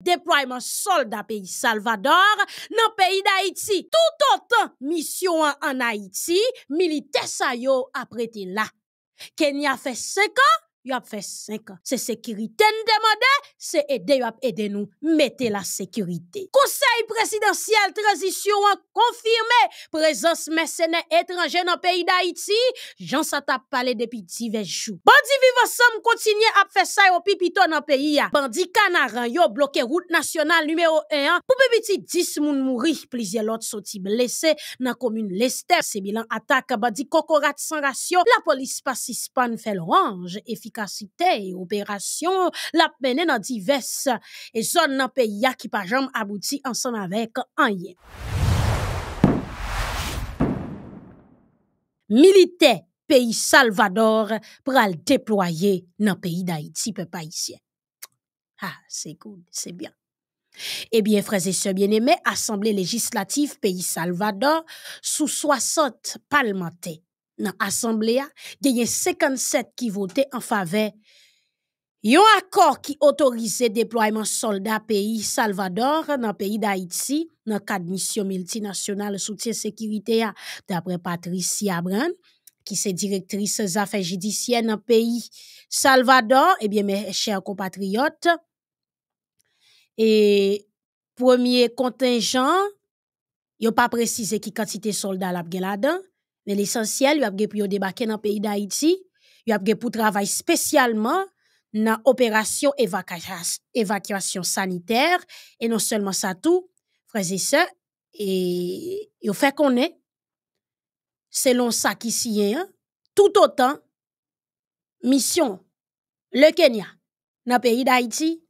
déploiement soldat pays Salvador le pays d'Haïti. Tout autant mission en Haïti, militaire sa yo là. Kenya fait 5 ans, y ap fè 5 ans. Se sekirite n demande, se ede y ap ede nou, mettez la sécurité. Conseil présidentiel transition a konfirme, présence mercenaires étrangers dans le pays d'Haïti. jan sa tap pale depi jours. jou. Bandi ensemble kontinye à fè sa yo pipito nan peyi pays. Bandi kanaran yo bloke route nationale numéro 1 hein. Pour pou 10 moun mouri, autres sont blessés. dans nan commune Lester. C'est bilan attaque bandi kokorat sans ration. la si span fait l'orange, efikasyon. Et opération la mené dans diverses zones pays pays qui qui pas jamais abouti avec un rien. militaire Pays Salvador pour le déployer dans pays pays peu païsien. Ah, c'est c'est c'est bien. bien. Eh bien, frères et sœurs bien aimés, Assemblée Législative Pays Salvador sous 60 parlementaires, dans l'Assemblée, il y a 57 qui vote en faveur. Yon qui qui le soldats soldats pays Salvador le pays d'Haïti dans de mission multinationale soutien sécurité. sécurité, d'après Patricia Brand directrice des directrice judiciaires dans pays pays Salvador, eh bien, mes chers compatriotes, et premier contingent, yo n'y quantité quantité soldats soldat la soldats là mais l'essentiel, il y a débarquer dans le pays d'Haïti, il y a travailler spécialement dans l'opération évacuation sanitaire. Et non seulement ça, tout, frères et sœurs, et il fait qu'on selon ça qui est, hein, tout autant, mission, le Kenya, dans le pays d'Haïti,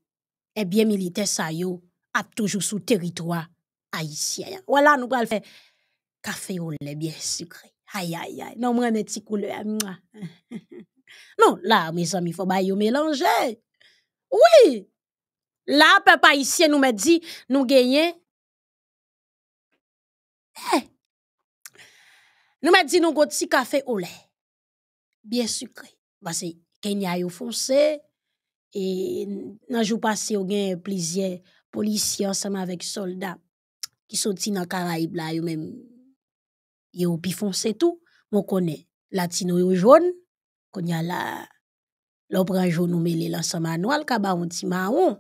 est eh bien militaire, ça y a toujours sous territoire haïtien. Voilà, nous allons faire café au lait bien sucré. Ay, ay, ay. Non, moi, mes couleur, couleurs. Hein, non, là, mes amis, il faut pas y mélanger. Oui. Là, papa ici nous m'a dit, nous gagnons. Eh. Nous m'a dit, nous avons petit café au lait. Bien sucré. Parce bah, que Kenya est foncé. Et dans jour passé, on a plusieurs policiers ensemble avec soldats qui sont dans les Caraïbes là, même au pifon, c'est tout mon connaît latino yo jaune qu'on y a là jaune ou mêlé l'ensemble manuel ba un petit marron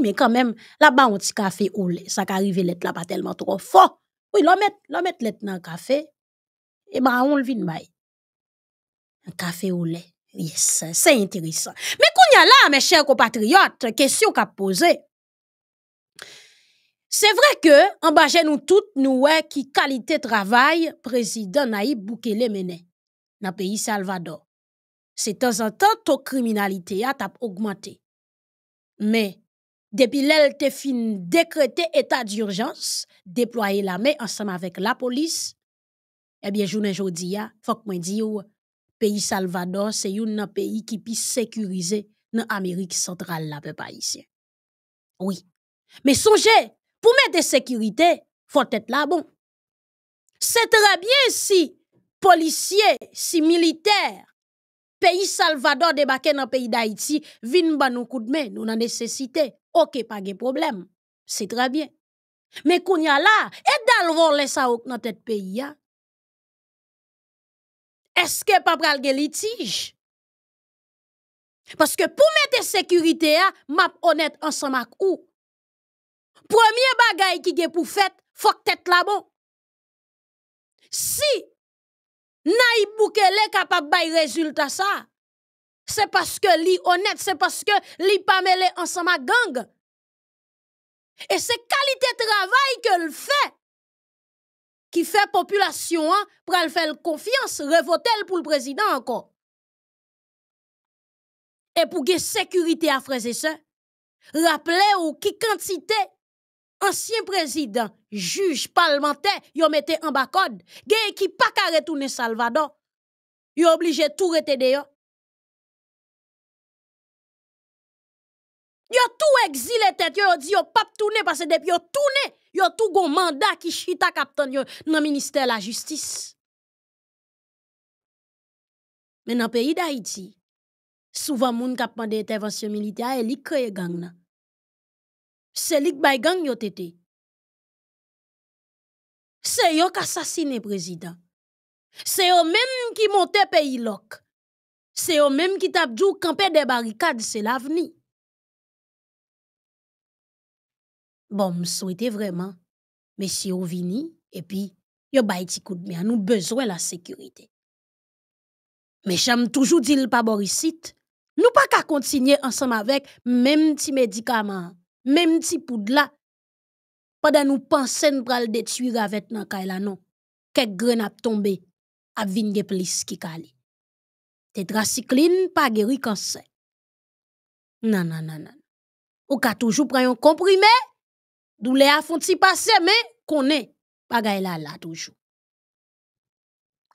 mais quand même là ba un petit café lait. ça qui arrive l'être là pas tellement trop fort oui l'on met l'être dans café et marron ben, le vin un café au lait Yes, c'est intéressant. Mais qu'on y a là, mes chers compatriotes, question qu'à posée. C'est vrai que, en bas, nous toutes, nous, qui qualité travail, président Naïb Boukele mené, dans le pays Salvador. C'est de temps en temps, la criminalité a augmenté. Mais, depuis l'elle te fin décrété état d'urgence, déployer la main ensemble avec la police, eh bien, journée aujourd'hui, hein, faut que moi le oh, pays Salvador, c'est un pays qui puisse sécuriser l'Amérique centrale, la peuple haïtien. Oui. Mais songez, pour mettre sécurité, faut être là bon. C'est très bien si policiers, si militaires, pays Salvador débarquer dans le pays d'Haïti, viennent ban nous coup de main, nous en nécessité. OK, pas de problème. C'est très bien. Mais qu'on y a là, et d'alvor les ça dans tête pays hein? Est-ce que pas litige? Parce que pour mettre sécurité, hein, map honnête ensemble avec ou, premier bagay qui est pou faire, faut que là-bas. Si Naïb est capable de résultat ça, c'est parce que li honnête, c'est parce que li pas mêlé ensemble à gang. Et c'est qualité de travail que le fait, qui fait population, hein, pour elle faire confiance, revoter pour le président encore. Et pour gagner sécurité à frères et rappelez-vous qui quantité ancien président, juge, parlementaire, yo mette en bas code. Gen qui pas ka retourner Salvador. Yo obligé tout rete de yo. tout exilé tête, yo dit yo pas tourner parce que depuis yo tourné, yo tout gon mandat qui chita captain yon dans ministère la justice. Mais dans le pays d'Haïti, souvent moun kap mande intervention militaire et li crée gang nan c'est by gang yo qui C'est assassiné le président. C'est lui même qui le pays C'est C'est même qui a djou campé des barricades. c'est l'avenir. Bon, souhaite vraiment, messieurs vous et puis, yo avez coup de main. nous besoin la sécurité. Mais j'aime toujours dire le pas nous pas continuer ensemble avec même mêmes médicaments même si pour de là pendant nous pensons nous le détruire avec nan non quelques graines a tombé a vinge plus qui calé tetracycline pas guéri cancer non non non non ou ka toujours prend un comprimé douleur a font si passer mais est pas là là toujours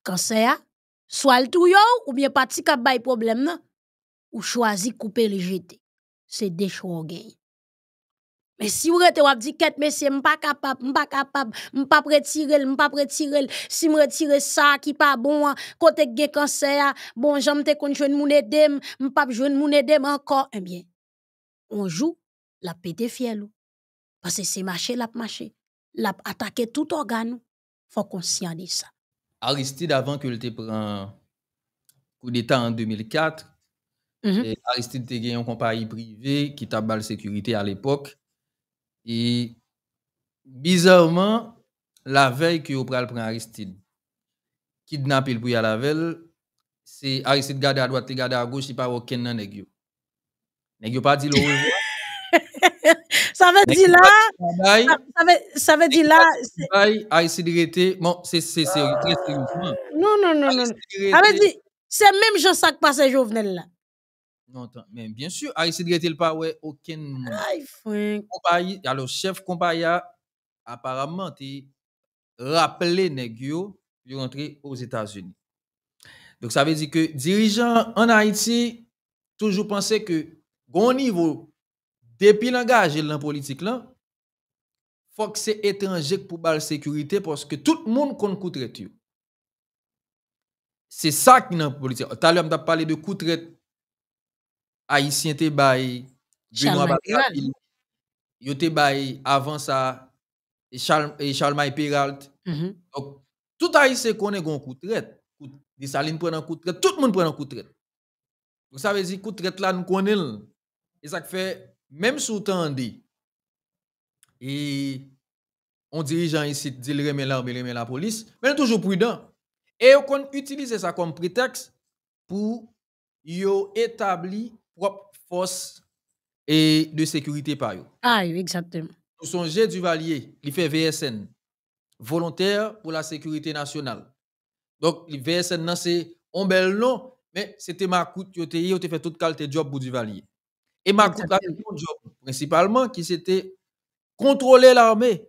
cancer soit le touyo ou bien parti ka bail problème ou choisi couper le jeter c'est des mais si vous êtes dit que monsieur, je pas capable, je ne pas capable, je ne pas retirer, je ne pas retirer, si je retire ça qui n'est pas bon, hein, côté un cancer, hein, bon, j'aime te conjoindre mon édem, je ne pas jouer mon encore, eh bien, on joue la pété fiel. Parce que c'est marché, la marché, la attaqué tout organe, faut qu'on s'y de ça. Aristide, avant que te prend coup d'État en 2004, mhm. eh, Aristide, te as un compagnie privée qui t'a bal sécurité à l'époque. Et bizarrement, la veille que vous prenez Aristide, kidnappé le prix à la veille, c'est Aristide garde à droite, garde à gauche, il n'y a pas aucun négio, négio pas dit le revoir. ça veut dire là, ça, ça, veut, ça veut dire là. Aristide était, bon, c'est très sérieusement. Non, non, non, non. Ça veut dire, c'est même jean qui passe Jovenel là. Non, mais bien sûr, Aristide Gretel pas ouais aucun compagnie alors chef compagnie apparemment rappelé nèg de rentré aux États-Unis. Donc ça veut dire que dirigeant en Haïti toujours penser que bon niveau depuis l'engagé dans la politique là faut que c'est étranger pour la sécurité parce que tout le monde compte coûte C'est ça qui est dans la politique. Tout à on parlé de coûte Haïtien te bay Benoît Badrapil. Yo te bay avant ça Charles et Charles Peralt. Mm Donc tout Haïtien connaît gon coup de traite. Des salines prennent un coup de tout le monde prend un coup de traite. Donc ça veut dire coup de là nous connaissons. Et ça fait même sous tendi et on dirigeant ici dit le remet l'armée, remet la police, mais toujours prudent. Et on utilise ça comme prétexte pour yo établir propre force et de sécurité par eux. Ah oui, exactement. Nous du Duvalier, qui fait VSN, volontaire pour la sécurité nationale. Donc, VSN, c'est un bel nom, mais c'était Macoute qui a fait toute qualité job pour Duvalier. Et ma a fait job, principalement, qui c'était contrôler l'armée,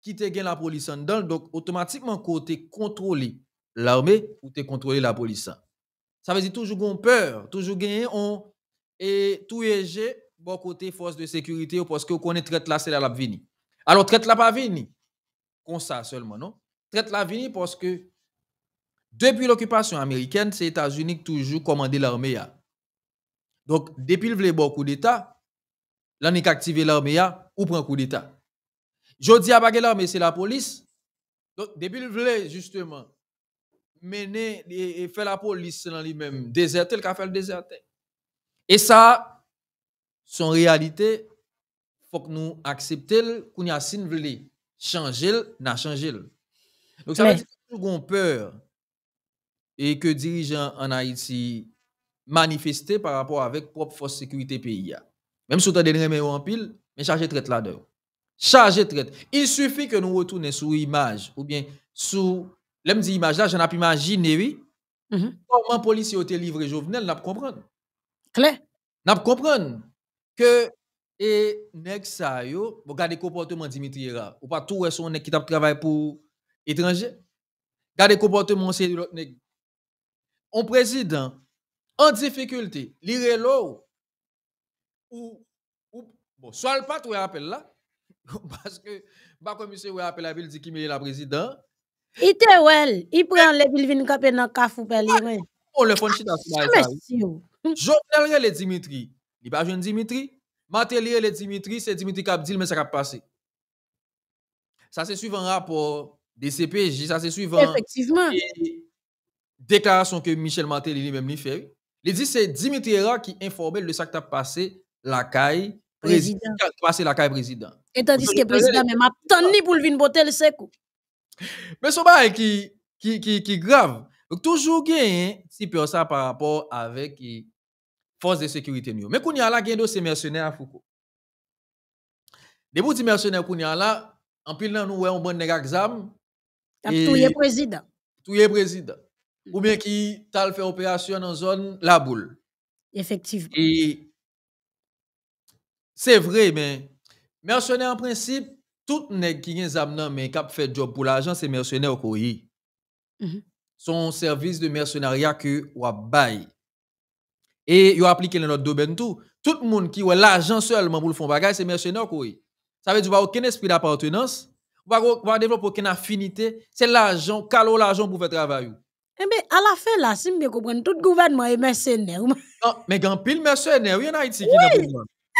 qui te gain la police en dedans. Donc, automatiquement, quand tu contrôlé l'armée, ou tu contrôlé la police. Ça veut dire toujours qu'on peur, toujours gagner on et tout est bon côté force de sécurité parce que connaît traite là c'est la vini. Alors traite là pas vini. Comme ça seulement non. Traite la vini parce que depuis l'occupation américaine, c'est États-Unis qui toujours commandé l'armée Donc depuis le coup d'état, l'on est activé l'armée ou prend coup d'état. Je dis a l'armée c'est la police. Donc depuis le justement mener et, fait la police dans lui-même mm. déserter, le café, le déserter. Et ça, son réalité, faut que nous acceptions qu'on y a signé changer, n'a changé Donc ça veut dire que nous avons peur et que dirigeants en Haïti manifestent par rapport avec propre force sécurité pays. Même si des remèdes en pile, mais chargez traite là-dedans. traite. Il suffit que nous retournions sur l'image ou bien sur l'homme dit image là, j'en ai imaginé, oui. Mhm. Comment les policiers ont été Jovenel, n'a pas compris. Claire. N'a pas compris que et nèg ça yo, regardez comportement Dimitri là, ou pas tout son nèg qui l'étranger. travaillé pour étranger. Regardez comportement c'est l'autre On président en difficulté, lire l'eau ou, ou bon, soit le pas tout appel là parce que bah comme est appel la ville dit qu'il est la président il prend well, prend le bilvin kapen nan kafou pe Oh le fon chita ah, ça. la oh. Jovenel le Dimitri. Li pas jeune Dimitri. Mateli le Dimitri, c'est Dimitri kap dil ça ça kap pase. Ça se suivant rapport de CPJ, Ça se suivant. Effectivement. Déclaration que Michel Mateli lui même lui fait. Il dit c'est Dimitri ra qui informe le qui a passé la caille. Président. président. tandis la président. Et tandis que président men map tan ni pour botel se Men sou ba e ki grav. Toujou gen yon si pyo sa pa rapor avek fos de sekurite nyo. Men kouni ala gen do se mersyoner a Foucault. De bouti mersyoner kouni ala, an pil nan nou wey an bon negak zam, tap touye prezida. Touye prezida. Mm. Boumen ki tal fe operasyon an zon la boule. Efektiv. E se vre men mersyoner an prinsip tout le monde qui a fait nan fait job pour l'argent, c'est mercenaire mhm. Son service de mercenariat que wap Et yo appliqué dans notre de tout. Tout le monde qui a l'argent seulement pour le de bagage, c'est mercenaire au Ça veut dire a aucun esprit d'appartenance, Il n'y développer aucune affinité, c'est l'argent, calo l'argent pour faire travail. Eh bien, à la fin, là, si je comprends, tout gouvernement est mercenaire. Non, mais grand pile mercenaire, il y en a ici qui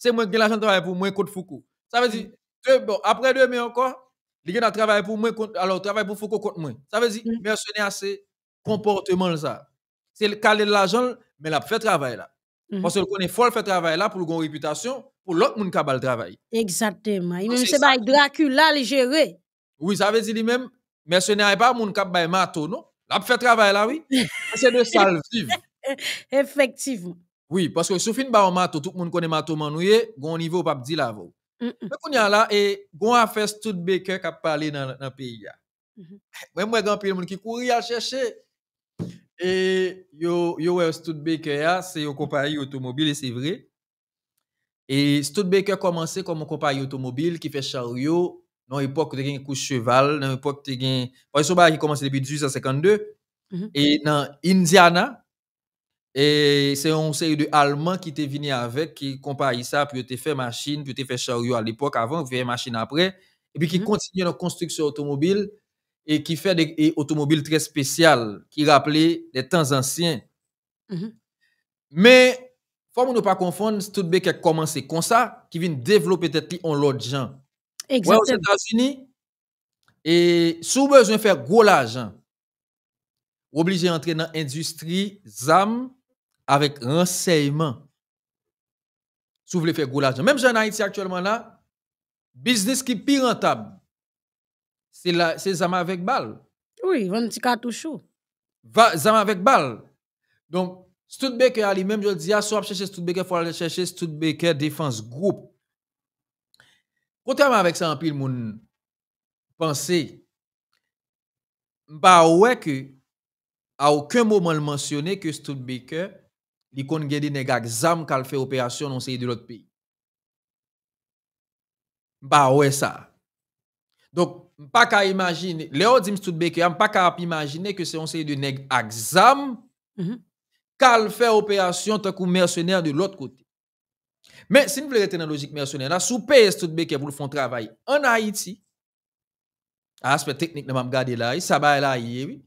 c'est moi qui ai l'argent de pour moi contre Foucault. Ça veut dire, mm. que, bon, après demain encore, il a travaillé pour moi, contre, alors travail pour Foucault contre moi. Ça veut dire, mm. mercenaire, c'est comportement ça. C'est le calé de l'argent, mais a fait travail là. Mm-hmm. Parce que qu'on est fort fait travail là pour une réputation, pour l'autre monde qui a le travail. Exactement. Il même c'est pas Dracula le gérer. Oui, ça veut dire lui-même, ce n'est pas monde Il a mato, non? La fait travail là, oui. c'est de ça vivre. Effectivement. Oui, parce que si vous avez un tout le monde connaît mato manouye, un niveau pas dit la vous. Mais qu'on y a là et gon affaire tout qui a parlé dans le pays Même moi grand pile monde qui courir à chercher et yo yo Studebaker c'est une compagnie automobile c'est vrai. Et Studebaker commencé comme une compagnie automobile qui fait chariot dans l'époque de gain couche cheval, dans l'époque de gain parce que qui commencé depuis 1852 et dans Indiana et c'est un série de Allemands qui étaient venus avec, qui comparent ça, puis ils fait machine, puis ils fait chariot à l'époque avant, puis fait machine après, et puis qui mm-hmm. continue dans construction automobile et qui fait des automobiles très spéciales, qui rappelent les temps anciens. Mais, mm-hmm. Mais, faut ne pas confondre, Studebaker qui a commencé comme ça, qui vient développer peut-être en l'autre gens. Exactement. États-Unis, et si vous besoin de faire gros l'argent, obligé d'entrer dans l'industrie ZAM, avec renseignement. Si vous voulez faire gros l'argent. Même en Haïti actuellement là, business qui est pire rentable, c'est zama avec balle. Oui, vendre petit Zama avec balle. Donc, Studebaker a même je le dis, à ah, chercher Studebaker, il faut aller chercher Studebaker défense groupe. Contrairement avec ça, en pile, mon pensée, bah ouais que, à aucun moment le mentionner que Studebaker li kon gen de neg ak zam kal fe operasyon non se de l'autre pays. Ba ouè sa. Donc mpa ka imagine, le ou di mstout beke, mpa ka ap imagine ke se yon se de neg ak zam, mm -hmm. kal fe operasyon takou mersenèr de l'autre côté. Mais si nou vle rete nan logik mercenaire, la sou peye stout beke pou l fon travay an Haiti, aspect technique e, de Mamgade là, ça bail là, oui.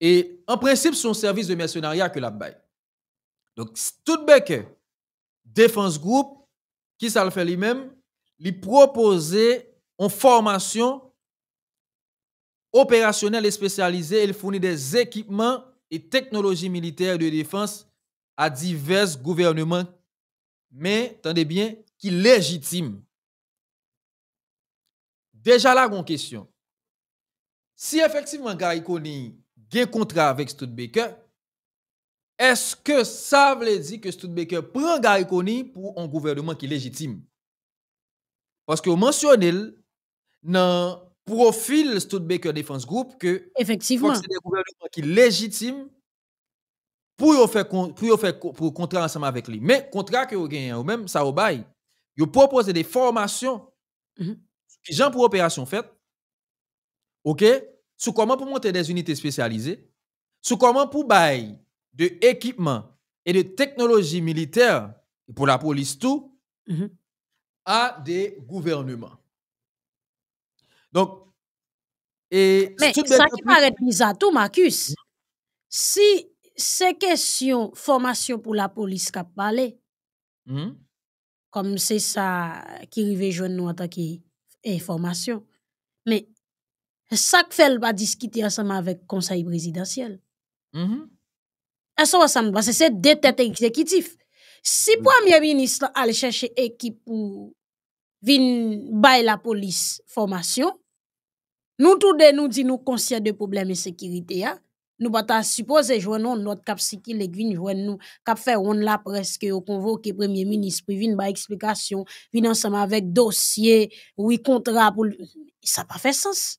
Et en principe, son service de mercenariat que la bail. Donc, tout défense groupe, qui ça le fait lui-même, lui proposer en formation opérationnelle et spécialisée. Il fournit des équipements et technologies militaires de défense à divers gouvernements, mais, attendez bien, qui légitime. Déjà là, une question. Si effectivement Gary Koni a un contrat avec Studebaker, est-ce que ça veut dire que Studebaker prend Gary pour un gouvernement qui est légitime? Parce que vous mentionnez dans le profil Studebaker Defense Group que c'est un gouvernement qui est légitime pour faire pour faire pour contrat ensemble avec lui. Mais contrat que vous gagnez vous même ça vous bail. Vous proposez des formations gens mm-hmm. pour opération faites OK? Sur comment pour monter des unités spécialisées, sur comment pour bail de équipement et de technologie militaire, pour la police tout, mm-hmm. à des gouvernements. Donc, et Mais ça qui paraît bizarre tout, Marcus, si ces questions, formation pour la police qui parlé, hmm? comme c'est ça qui arrive jeune nous en tant formation, mais ça qui fait pas discuter ensemble avec le conseil présidentiel. Hmm? que c'est deux têtes exécutives. Si mm. premier ministre allait chercher équipe pour venir la police formation, nous tous deux nous disons nous conscients de problèmes de sécurité. Hein. Nous pas supposé jouer non notre cap qui l'église jouer nous cap faire on la presque que convoquer premier ministre pour venir une explication, venir ensemble avec dossier, oui contrat pour ça pas fait sens.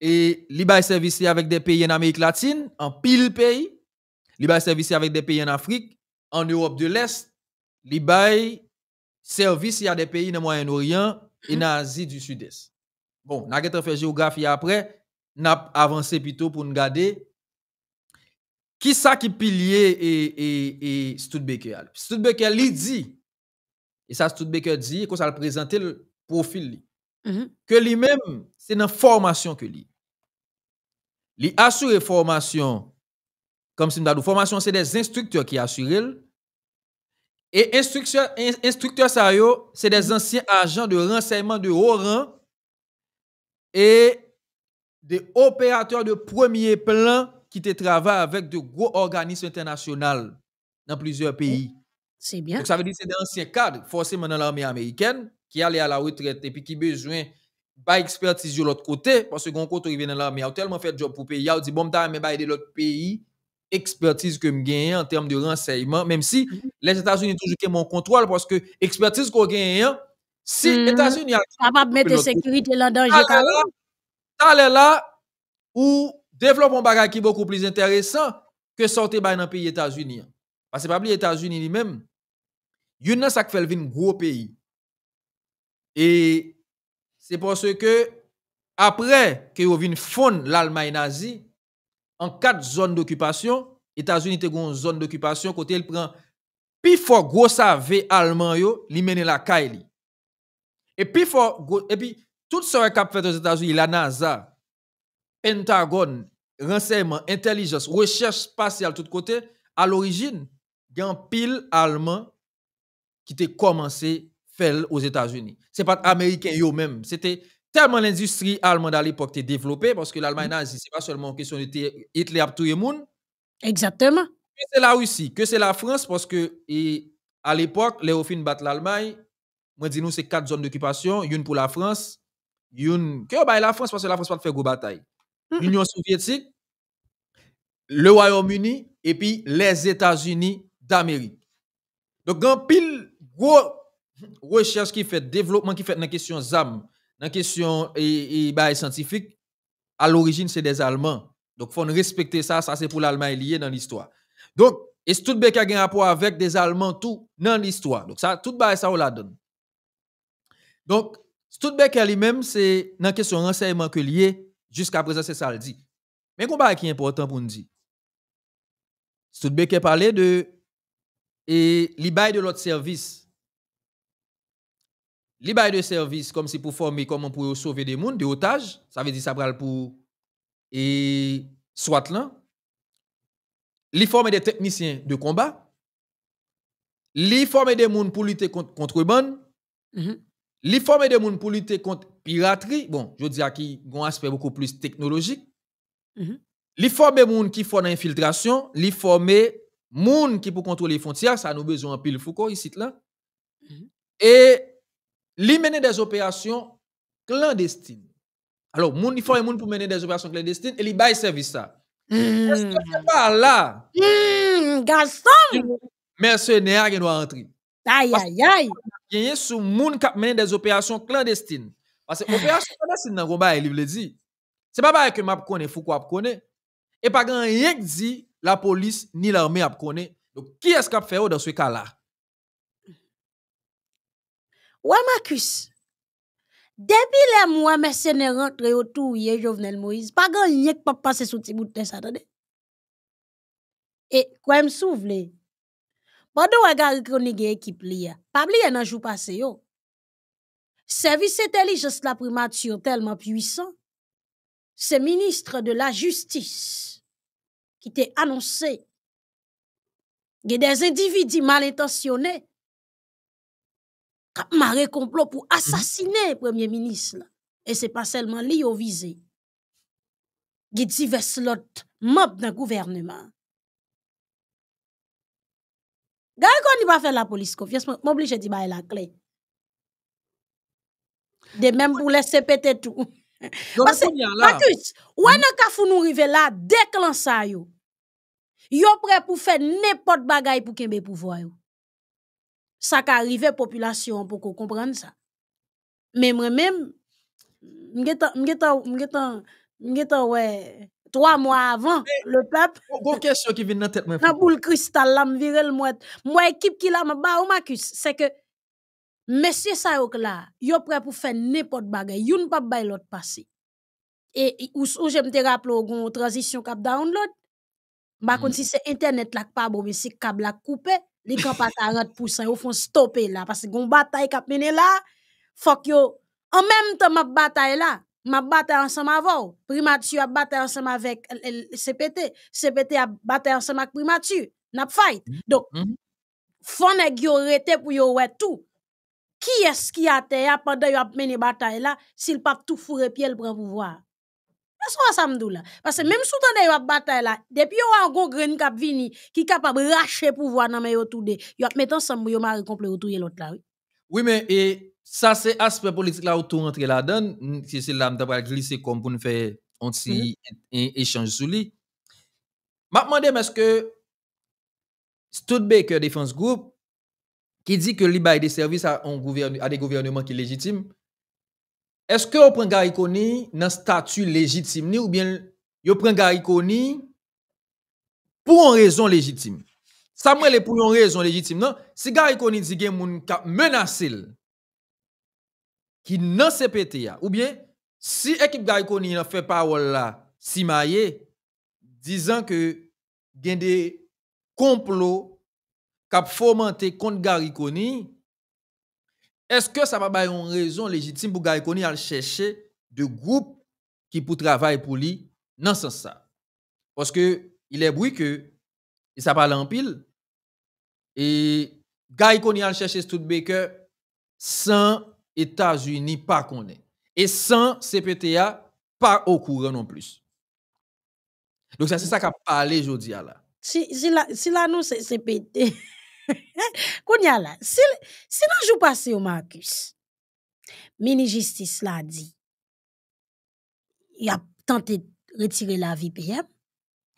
et li service avec des pays en Amérique latine, en pile pays, li service avec des pays en Afrique, en Europe de l'Est, li il service a des pays dans Moyen-Orient et en mhm. Asie du Sud-Est. Bon, n'a avons fait géographie après, n'a avancé plutôt pour nous garder qui ça qui pilier et et et Studebaker. Studebaker lui dit et ça Studebaker dit qu'on ça le le profil mhm. Que lui-même, c'est dans formation que lui. Les assurer formation, comme si nous formation, c'est des instructeurs qui assurent. Et instructeurs, instructeurs c'est des anciens agents de renseignement de haut rang et des opérateurs de premier plan qui travaillent avec de gros organismes internationaux dans plusieurs pays. C'est bien. Donc, ça veut dire que c'est des anciens cadres, forcément dans l'armée américaine, qui allaient à la retraite et puis qui besoin ba expertise de l'autre côté, parce que quand côté vient dans l'armée, a tellement fait job pour pays, il ont dit, bon, mais ba de l'autre pays, expertise que me gagne en termes de renseignement, même si mm-hmm. les États-Unis toujours que mon contrôle, parce que expertise qu'on gagne, hein, si les mm-hmm. États-Unis... Ça va mettre sécurité là en danger. Ça, là, où développement un bagage qui est beaucoup plus intéressant que sortir dans le pays États-Unis. Hein. Parce que pas les États-Unis lui-même, il y a un gros pays. Et c'est parce que après que vous fond l'Allemagne nazie, en quatre zones d'occupation, États-Unis ont une zone d'occupation côté il prend plus fort gros allemand yo, li la kaili. Et puis tout et puis tout fait aux États-Unis, la NASA, Pentagon, renseignement, intelligence, recherche spatiale tout côté, à l'origine, il y a un pile allemand qui a commencé aux États-Unis. Ce n'est pas américain eux-mêmes. C'était tellement l'industrie allemande à l'époque était développée parce que l'Allemagne nazie, mm-hmm. ce pas seulement une question de Hitler à tout le monde. Exactement. Que c'est la Russie, que c'est la France parce que à l'époque, battent battent l'Allemagne. Moi, dis-nous, c'est quatre zones d'occupation. Une pour la France, une. Que la France parce que la France pas faire gros bataille. L'Union soviétique, le Royaume-Uni et puis les États-Unis d'Amérique. Donc, en pile, gros recherche qui fait, développement qui fait dans la question ZAM, dans la question et, et scientifique, à l'origine, c'est des Allemands. Donc, il faut respecter ça. Ça, c'est pour l'Allemagne lié dans l'histoire. Donc, et qui a un rapport avec des Allemands tout dans l'histoire. Donc, ça, tout bas, ça, on la donne. Donc, tout lui-même, c'est dans la question renseignement que lié, jusqu'à présent, c'est ça dit. Mais qu'est-ce qui est important pour nous dire. a parlé de et l'IBAI de l'autre service les bails de service comme si pour former comment pour sauver des mondes, des otages, ça veut dire ça pour et soit là les former des techniciens de combat, les former des mondes pour lutter contre contrebande, mm mm-hmm. les former des mondes pour lutter contre piraterie, bon, je dis à qui un aspect beaucoup plus technologique. Mm-hmm. Les former qui font l'infiltration, les former monde qui pour contrôler les frontières, ça nous besoin en pile Foucault ici là. Mm-hmm. Et Li mener des opérations clandestines. Alors, moun, il faut un monde pour mener des opérations clandestines et li bail service ça. Hmm. Est-ce que pas là? Mm, garçon! Mercenaire qui doit rentrer. Aïe, aïe, aïe. Il y a sous moun qui mène des opérations clandestines. Parce que opérations clandestines dans le bail, il le dit. C'est pas pareil que m'a connaît, faut qu'on connaît. Et pas grand rien dit la police ni l'armée a connaît. Donc, qui est-ce qu'a fait dans ce cas-là? Ouais, Marcus. Depuis le mois, Mercène est rentré autour de Jovenel Moïse. Pas grand pas qui peut passer sous ce bout de Et quoi, je me souviens. Pendant que j'ai regardé équipe, je n'ai pas oublié un jour passé. Le oh. service intelligence la primature tellement puissant, ce ministre de la justice qui t'a annoncé que des individus mal intentionnés maré complot pour mhm. assassiner le premier ministre. Et ce n'est pas seulement lui au visé. Il Qui divers l'autre membres d'un gouvernement. Quand qu'on n'y pas faire la police confiance, m'oblige de dire bah, la clé. De même pour laisser péter tout. Parce que, Marcus, ou en ka fou nous rive la, dek vous yo. Yo prêt pour faire n'importe bagay pour kembe pouvoir ça qui population pour comprendre ça. Mais moi-même, je suis trois mois avant le peuple. Bonne question qui vient dans tête. La boule cristal, la m'vire le mouet. Moi, équipe qui l'a, ma ba au ma c'est que monsieur Sayok là, yo prêt pour faire n'importe bagay, yon pa bay l'autre passé. Et ou, ou j'aime te rappeler, gon transition cap download. Bah, mm. si c'est internet là pas bon, mais c'est câble la coupé les camps à 40%, ils font stopper là. Parce que une bataille qui a mené là, faut que en même temps, ma bataille là, ma bataille ensemble avant. Primature a bataille ensemble avec CPT. CPT a bataille ensemble avec Primature. N'a fight. Mm-hmm. Donc, mm-hmm. faut que yo rete pour yo wè tout. Qui est-ce qui a été pendant yo a mené bataille là, s'il pas tout fourré pied pour prend pouvoir? Parce que même sous tande yon bataille là, depuis on a gon qui est vini, qui est capable de racher pouvoir dans les yon tout de, yon met ensemble yon mari complet autour yon l'autre là, oui. Oui, mais et, ça c'est aspect politique là où tout rentre là dedans c'est c'est là pas glisser comme pour nous faire un petit mhm. échange sur lui. M'a demandé est-ce que Studebaker Defense Group qui dit que l'IBA est des services à, à des gouvernements qui légitimes, est Est-ce que vous prend Garikoni dans statut statut légitime ou bien vous prenez Gary pour pour raison raison Ça mwen le pour pour raison légitime non? si Garikoni di gen moun ka menasil qui nan pas ou bien si ekip Koni fait fait parole là, si maye, a des complots qui ont fomenté contre Gary Garikoni, est-ce que ça va avoir une raison légitime pour Gaïkoni à chercher de groupes qui pour travailler pour lui dans ce sens ça? Parce que il est bruit que ça parle en pile et Gaïkoni à chercher Studebaker sans États-Unis pas qu'on et sans CPTA pas au courant non plus. Donc ça c'est ça qu'a parlé aujourd'hui là. Si là si c'est Kounya la, si, si jou passe au Marcus, mini justice la dit, e il a tenté de retirer la VPM,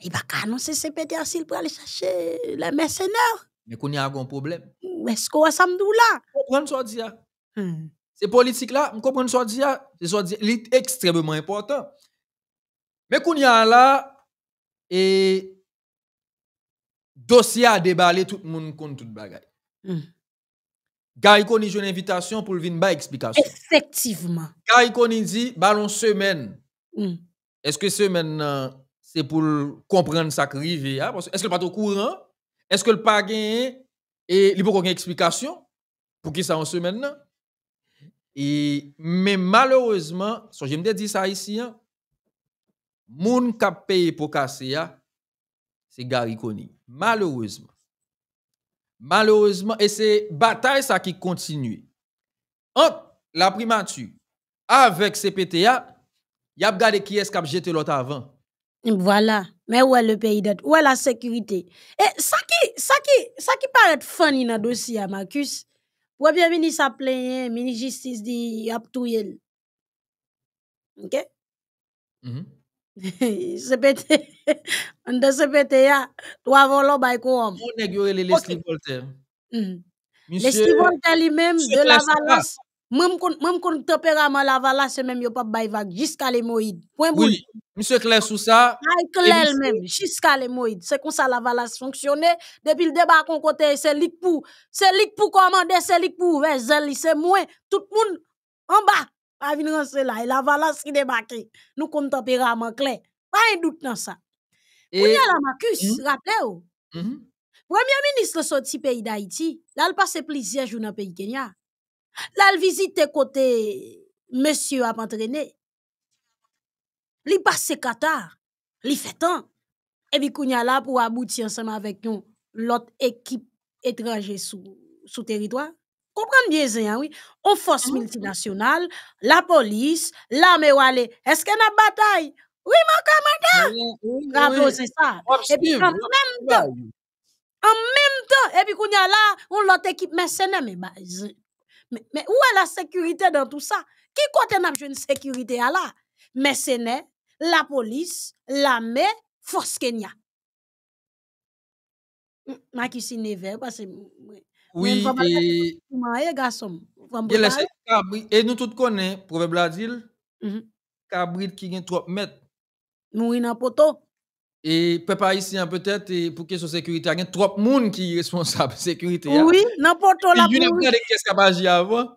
il va annoncer ses pédias s'il peut aller chercher le mercenaire. Mais kounya y a un problème. Où est-ce qu'on va hmm. s'amener là? C'est politique là. Comprendre ce qu'on dit. C'est extrêmement important. Mais kounya y a là, e et dossier a déballé, tout le monde contre tout le Mm. Gaïkoni, Koni une invitation pour le faire explication. Effectivement. Gaïkoni, Koni dit ballon semaine. Hmm. Est-ce que semaine euh, c'est pour comprendre sa qui arrive ah, est-ce que pas au courant Est-ce que le pas gagné et il peut une explication pour qui ça en semaine mais malheureusement, so j'aime dire ça ici hein, moun kap paye pour casser ah, c'est Gary Malheureusement. Malheureusement, et c'est bataille ça qui continue. Entre la primature avec CPTA, y a gardé qui est-ce qui a jeté l'autre avant. Voilà. Mais où est le pays d'être? Où est la sécurité? Et ça qui, ça qui, ça qui paraît funny dans le dossier, Marcus. Premier ministre a plaigné, ministre justice dit, a tout OK? Mm-hmm. sepete an de sepete ya to avon lo bay kou om moun eg yore li listi volter mm. listi volter li mem de la valas mem kon tepera man la valas se mem yo pap bay vag jiska le moid moun moun moun moun moun moun moun moun La vin là, et la valance qui débarque Nous comme clair. Pas un doute dans ça. Et la Marcus, mhm. rappelez-vous. Mhm. Premier ministre sorti pays d'Haïti, là il passé plusieurs jours dans pays Kenya. Là il visite côté monsieur a entraîné. Il passé Qatar, il fait tant. Et puis est là pour aboutir ensemble avec l'autre équipe étranger sous sous territoire comprenez bien, hein, oui. On force mmh mmh multinationales, la police, l'armée ou Est-ce qu'on a bataille? Oui, mon commandant! Ah, Bravo, c'est ça. Et puis, en même temps, en même temps, et puis, qu'on y a là, on l'autre équipe, mercenaire bah, mais, mais où est la sécurité dans tout ça? Qui compte n'a une sécurité à là? Mais la police, l'armée, force Kenya. Ma qui s'y vert, parce que. Oui, et... Et nous tous connaissons, proverbe la dit, cabrit mhm. qui gagne 3 mètres. Mourir dans poteau. Et peuple haïtien peut-être pour question de sécurité, il y a trop de monde qui est responsable de sécurité. Hein. Oui, n'importe là. Il y a des qui est capable avant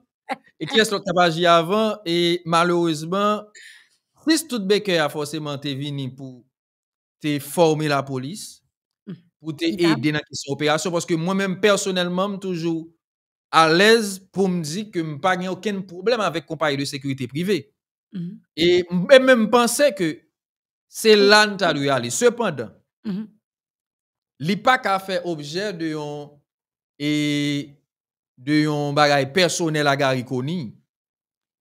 et qui est capable avant et malheureusement si tout bécaire a forcément été venu pour te former la police pour t'aider dans cette opération. Parce que moi-même, personnellement, je suis toujours à l'aise pour me dire que je n'ai pas aucun problème avec compagnie de sécurité privée. Mhm. Et même penser que c'est là que aller. Cependant, mm l'IPAC a fait objet de un et de un bagage personnel à Garikoni.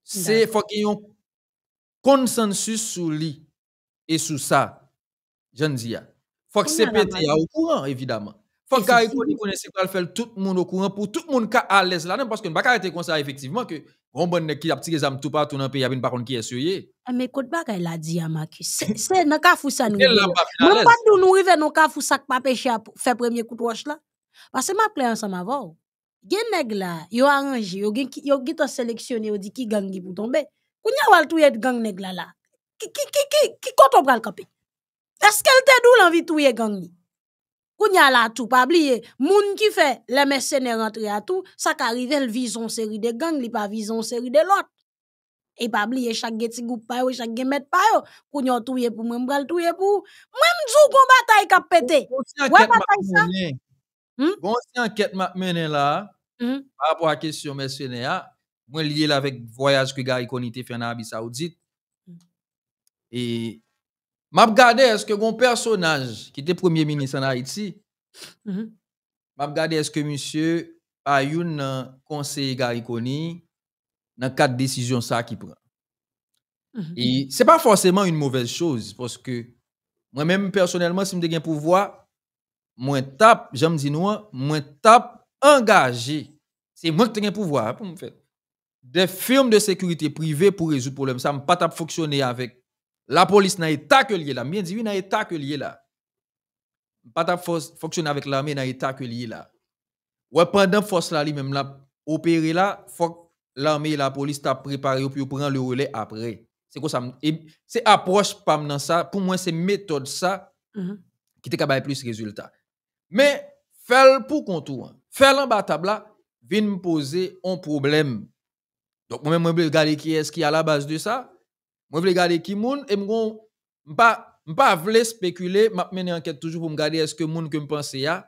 C'est faut qu'il y ait un consensus sur lui et sur ça. Je ne dis pas faut que CPT soit au courant, évidemment. faut que Cariconi connaisse faire tout le monde au courant pour tout le monde qui à l'aise là parce que ne pas arrêter comme ça, effectivement, que on bonne qui a petit les tout partout dans le pays, il y a une personne qui est sûre. Mais écoute, bagay a dit à Marcus, c'est dans kafou ça nous. Même pas de nous river dans kafou ça pas péché à faire premier coup de roche là. Parce que m'a plaît ensemble avant. Gen nèg là, yo arrangé, yo gen yo gen ont sélectionné, yo dit qui gang pour tomber. Kounya wal tout y gang nèg là là. Qui qui qui qui qui quand on Eske lte dou lan vi touye gang li? Koun ya la tou, pabliye. Moun ki fe, le mese ne rentre ya tou, sa ka rive l vizonseri de gang li, pa vizonseri de lot. E pabliye, chak geti goup payo, chak gemet payo, koun yo touye pou, mwen bral touye pou. Mwen mdjou pou batay kapete. Wè batay sa? Gon si anket ma hmm? mene la, hmm? apwa kesyon mese ne ya, mwen liye la vek voyaj kwe ga ikonite fè nan abi saoudit. Hmm. E... M'a regardé est-ce que un personnage qui était premier ministre en Haïti. je -hmm. est-ce que monsieur a eu un conseiller dans quatre décisions ça qui prend. Mm-hmm. Et c'est pas forcément une mauvaise chose parce que moi-même personnellement si me gain pouvoir moins tape j'aime dire non moi tape engagé c'est moi qui pouvoir pour me faire des firmes de sécurité privée pour résoudre problème ça me pas tape fonctionner avec la police n'a état que lié là. Bien dit, oui, n'a état que lié là. Pas ta force fonctionner avec l'armée n'a état que lié là. Ouais, pendant force là lui-même là opérer là, faut l'armée et la police t'a préparé puis prendre le relais après. C'est quoi ça c'est approche pas dans ça, pour moi c'est méthode ça mhm. qui te capable plus résultat. Mais faire pour contour, faire en là, vient me poser un problème. Donc moi-même moi regarder qui est-ce qui est à la base de ça moi, je veux garder qui moun et je ne pas pas spéculer, m'a mené enquête toujours pour me garder est-ce que moun que me pense ya.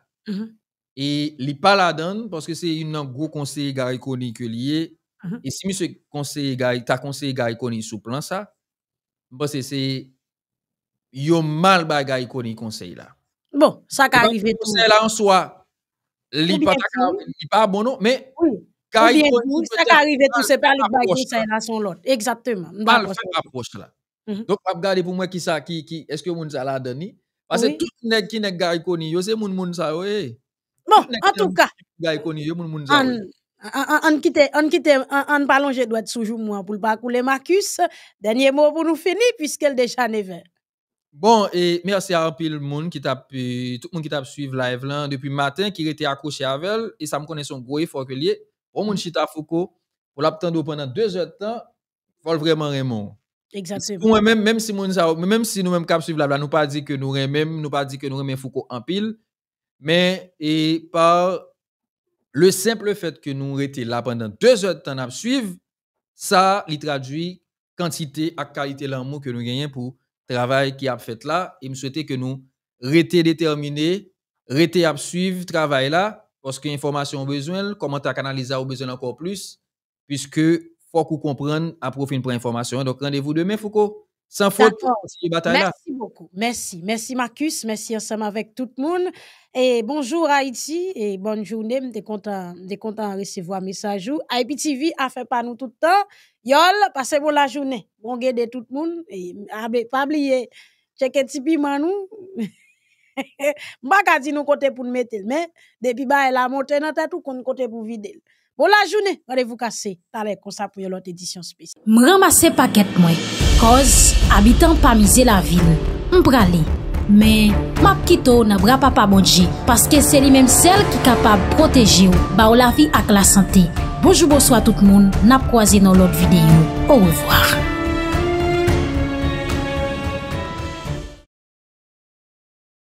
Et li pas la donne parce que c'est une gros conseil Gary lié. Et si monsieur conseiller Gary, ta conseiller Gary sous plan ça, pense que c'est yo mal conseil là. Bon, ça qui arriver tout. Conseil là en soi, pas pas bon mais ou ça qui arrive tout, se pali bagay sa yon son lot. Exactement. Mm-hmm. Donc, fèk aproche pour moi qui ça, qui qui, est sa, ki eske moun sa la parce que tout le qui qui est koni yo, savez mon moun sa yo Bon, en tout cas. Gay koni yo, mon moun sa yo en An en parlant, je dois palonje dwet pour mwen pou l'bakou le Marcus. Dernier mot pour nous finir puisqu'elle déjà déjà neve. Bon, et merci à tout le monde qui t'a tout le monde qui t'a suivi live là depuis matin qui était accroché avec elle et ça me connaît son gros effort que lié pour mon mm. chita Foucault, pour l'attendre pendant deux heures de temps, il faut vraiment Raymond. Exactement. Même, même, si nous même si nous même cap suivre nous pas dit que nous même nous pas dit que nous remèmes Foucault en pile, mais et par le simple fait que nous sommes là pendant deux heures de temps à suivre, ça, il traduit quantité et qualité de l'amour que nous gagnons pour le travail qui a fait là. Et me souhaiter que nous restions déterminés, restions à suivre travail là, parce que a besoin, comment tu canalisé, au besoin encore plus, puisque faut qu'on comprenne à profil pour information. Donc rendez-vous demain, Foucault. Sans faute Merci beaucoup. Merci. Merci Marcus. Merci ensemble avec tout le monde. Et bonjour Haïti et bonne journée. Je suis content, de recevoir message. IPTV a fait pas nous tout le temps. Yol, passez vous la journée. Bon journée de tout le monde. Et ah, pas oublier, checker petit piment Mba kazi nou kote pou nou metel Men, depi ba el a monten A tout kon nou kote pou vide O bon, la jounen, varevou kase Tarek, konsa pou yon lote edisyon spes M ramase paket mwen Koz, abitan pa mize la vil Mprale, men Map kito nan bra pa pa modje Paske se li menm sel ki kapab Proteji ou, ba ou la vi ak la sante Bojoubo swa tout moun Nap kwa zi nan lote videyo, ou revoar